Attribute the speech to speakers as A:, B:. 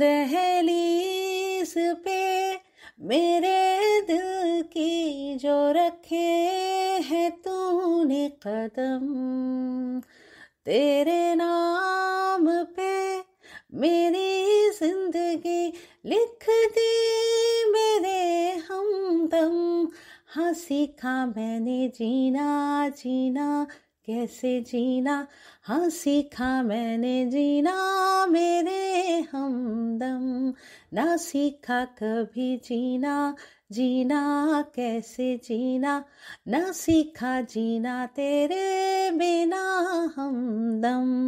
A: दहलीस पे मेरे दिल की जो रखे है तूने कदम तेरे नाम पे मेरी जिंदगी लिख दी मेरे हमदम हाँ सीखा मैंने जीना जीना कैसे जीना हाँ सीखा मैंने जीना मेरे कदम ना सीखा कभी जीना जीना कैसे जीना ना सीखा जीना तेरे बिना हमदम